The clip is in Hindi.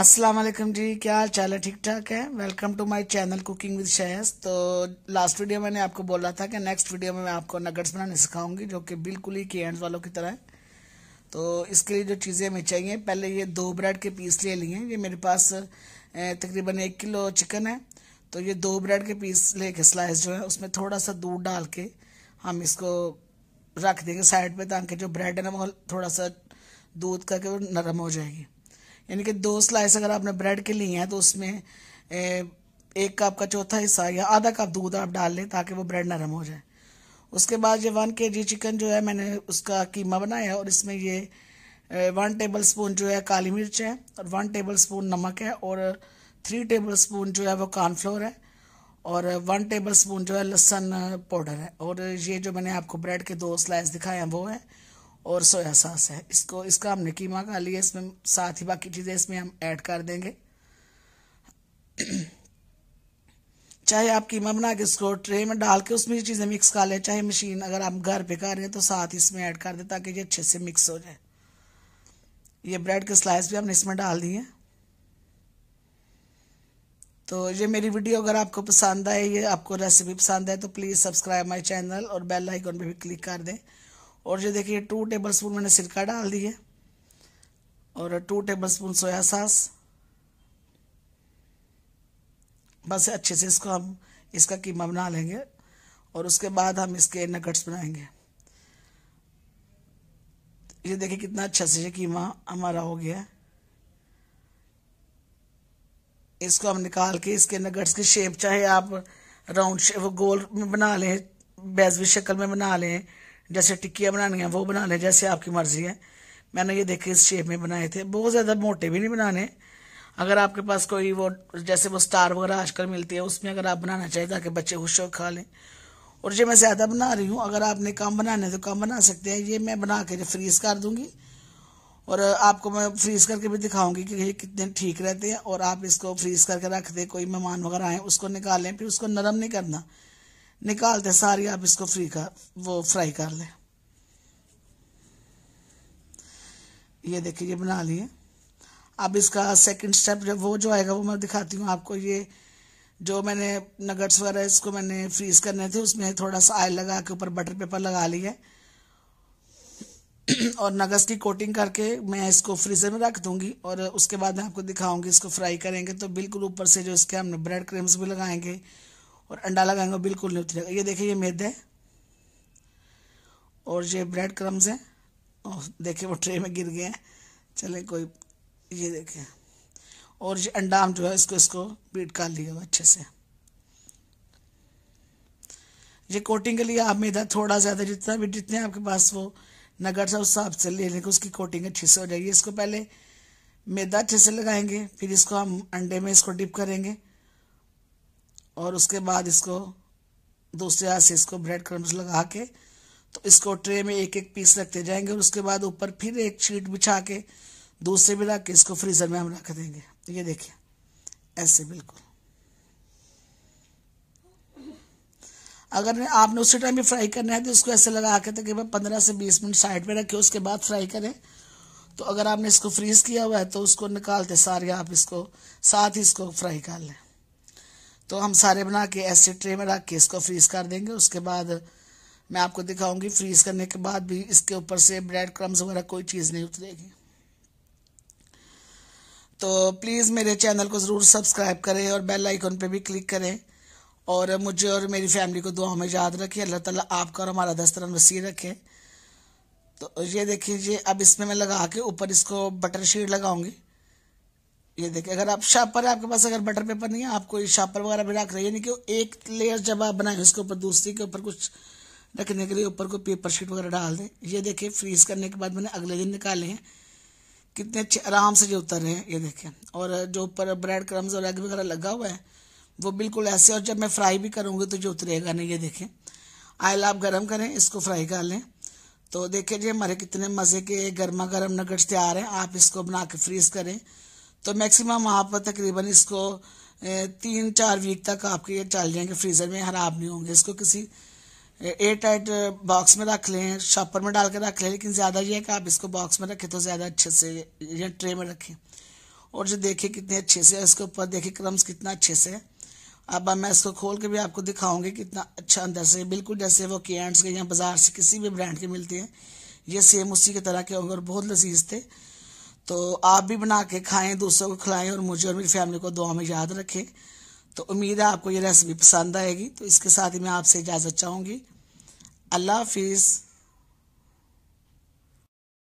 अस्सलाम वालेकुम जी क्या हाल चाल है ठीक ठाक है welcome to my channel cooking with शेयस तो लास्ट वीडियो मैंने आपको बोला था कि नेक्स्ट वीडियो में मैं आपको नगट्स बनाने सिखाऊंगी जो कि बिल्कुल ही के वालों की तरह है तो इसके लिए जो चीज़ें हमें चाहिए पहले ये दो ब्रेड के पीस ले लिए ये मेरे पास तकरीबन एक किलो चिकन है तो ये दो ब्रेड के पीस ले के स्लाइस जो है उसमें थोड़ा सा दूध डाल के हम इसको रख देंगे साइड पर ताकि जो ब्रेड है ना वो थोड़ा सा दूध करके वो नरम हो जाएगी यानी कि दो स्लाइस अगर आपने ब्रेड के लिए हैं तो उसमें एक कप का चौथा हिस्सा या आधा कप दूध आप डाल लें ताकि वो ब्रेड नरम हो जाए उसके बाद ये वन के जी चिकन जो है मैंने उसका कीमा बनाया और इसमें ये वन टेबल स्पून जो है काली मिर्च है और वन टेबल स्पून नमक है और थ्री टेबल स्पून जो है वो कॉर्नफ्लोर है और वन टेबल स्पून जो है लहसन पाउडर है और ये जो मैंने आपको ब्रेड के दो स्लाइस दिखाए हैं वो है और सोया सास है इसको इसका हमने कीमा खा लिया इसमें साथ ही बाकी चीज़ें इसमें हम ऐड कर देंगे चाहे आप कीमा बना के इसको ट्रे में डाल के उसमें चीज़ें मिक्स कर लें चाहे मशीन अगर आप घर पे कर रहे हैं तो साथ ही इसमें ऐड कर दें ताकि ये अच्छे से मिक्स हो जाए ये ब्रेड के स्लाइस भी हमने इसमें डाल दिए तो ये मेरी वीडियो अगर आपको पसंद आए ये आपको रेसिपी पसंद आए तो प्लीज़ सब्सक्राइब माई चैनल और बेल आइकॉन पर भी क्लिक कर दें और ये देखिए टू टेबल स्पून मैंने सिरका डाल दिए और टू टेबल स्पून सोया सास बस अच्छे से इसको हम इसका कीमा बना लेंगे और उसके बाद हम इसके नगट्स बनाएंगे ये देखिए कितना अच्छा से ये कीमा हमारा हो गया इसको हम निकाल के इसके नगट्स की शेप चाहे आप राउंड शेप गोल में बना लें बेजवी शक्ल में बना लें जैसे टिक्कियाँ बनानी है वो बना लें जैसे आपकी मर्जी है मैंने ये देखे इस शेप में बनाए थे बहुत ज़्यादा मोटे भी नहीं बनाने अगर आपके पास कोई वो जैसे वो स्टार वगैरह आजकल मिलती है उसमें अगर आप बनाना चाहिए ताकि बच्चे खुश हो खा लें और ये मैं ज़्यादा बना रही हूँ अगर आपने कम बनाने तो कम बना सकते हैं ये मैं बना के फ्रीज़ कर दूँगी और आपको मैं फ्रीज़ करके भी दिखाऊंगी कि ये कितने ठीक रहते हैं और आप इसको फ्रीज़ करके रख दें कोई मेहमान वगैरह आए उसको निकालें फिर उसको नरम नहीं करना निकाल दें सारी आप इसको फ्री का वो फ्राई कर लें ये देखिए ये बना लिए अब इसका सेकंड स्टेप जब वो जो आएगा वो मैं दिखाती हूँ आपको ये जो मैंने नगट्स वगैरह इसको मैंने फ्रीज करने थे उसमें थोड़ा सा आयल लगा के ऊपर बटर पेपर लगा लिया और नगट्स की कोटिंग करके मैं इसको फ्रीज़र में रख दूंगी और उसके बाद मैं आपको दिखाऊंगी इसको फ्राई करेंगे तो बिल्कुल ऊपर से जो इसके हमने ब्रेड क्रीम्स भी लगाएंगे और अंडा लगाएंगे बिल्कुल नहीं उतरेगा ये देखिए ये मैदे है और ये ब्रेड क्रम्स हैं और देखिए वो ट्रे में गिर गए हैं चले कोई ये देखें और ये अंडा हम जो है इसको इसको बीट कर लिए अच्छे से ये कोटिंग के लिए आप मैदा थोड़ा ज़्यादा जितना भी जितने आपके पास वो नगर सा उस हिसाब से ले लेंगे उसकी कोटिंग अच्छे से हो जाएगी इसको पहले मैदा अच्छे से लगाएंगे फिर इसको हम अंडे में इसको डिप करेंगे और उसके बाद इसको दूसरे हाथ से इसको ब्रेड क्रम्स लगा के तो इसको ट्रे में एक एक पीस रखते जाएंगे और उसके बाद ऊपर फिर एक शीट बिछा के दूसरे में रख के इसको फ्रीज़र में हम रख देंगे ये देखिए ऐसे बिल्कुल अगर आपने उसी टाइम भी फ्राई करना है तो इसको ऐसे लगा के तकरीबन पंद्रह से बीस मिनट साइड में रखें उसके बाद फ्राई करें तो अगर आपने इसको फ्रीज़ किया हुआ है तो उसको निकालते सारे आप इसको साथ ही इसको फ्राई कर लें तो हम सारे बना के ऐसे ट्रे में रख के इसको फ्रीज कर देंगे उसके बाद मैं आपको दिखाऊंगी फ्रीज करने के बाद भी इसके ऊपर से ब्रेड क्रम्स वगैरह कोई चीज़ नहीं उतरेगी तो प्लीज़ मेरे चैनल को ज़रूर सब्सक्राइब करें और बेल आइकॉन पे भी क्लिक करें और मुझे और मेरी फैमिली को दुआ में याद रखें अल्लाह ताला आपका और हमारा दस्तरन वसी रखें तो ये देखिए अब इसमें मैं लगा के ऊपर इसको बटर शीट लगाऊंगी ये देखिए अगर आप शापर है आपके पास अगर बटर पेपर नहीं है आप कोई शापर वगैरह भी रख रहे यानी कि एक लेयर जब आप बनाए उसके ऊपर दूसरी के ऊपर कुछ रखने के लिए ऊपर को पेपर शीट वगैरह डाल दें ये देखिए फ्रीज करने के बाद मैंने अगले दिन निकाले हैं कितने अच्छे आराम से जो उतर रहे हैं ये देखें और जो ऊपर ब्रेड क्रम्स और एग वगैरह लगा हुआ है वो बिल्कुल ऐसे और जब मैं फ्राई भी करूँगी तो जो उतरेगा नहीं ये देखें आयल आप गर्म करें इसको फ्राई कर लें तो देखिए जी हमारे कितने मज़े के गर्मा गर्म नगट्स तैयार हैं आप इसको बना के फ्रीज़ करें तो मैक्सिमम आप तकरीबन इसको तीन चार वीक तक आपके ये चल जाएंगे फ्रीज़र में ख़राब नहीं होंगे इसको किसी एयर टाइट बॉक्स में रख लें शॉपर में डाल के रख लें लेकिन ज़्यादा ये है कि आप इसको बॉक्स में रखें तो ज़्यादा अच्छे से या ट्रे में रखें और जो देखिए कितने अच्छे से इसके ऊपर देखिए क्रम्स कितना अच्छे से है अब मैं इसको खोल के भी आपको दिखाऊंगी कितना अच्छा अंदर से बिल्कुल जैसे वो कैंड्स के या बाज़ार से किसी भी ब्रांड के मिलते हैं ये सेम उसी की तरह के होंगे और बहुत लजीज थे तो आप भी बना के खाएं दूसरों को खिलाएं और मुझे और मेरी फैमिली को दुआ में याद रखें तो उम्मीद है आपको ये रेसिपी पसंद आएगी तो इसके साथ ही मैं आपसे इजाज़त चाहूँगी अल्लाह हाफिज़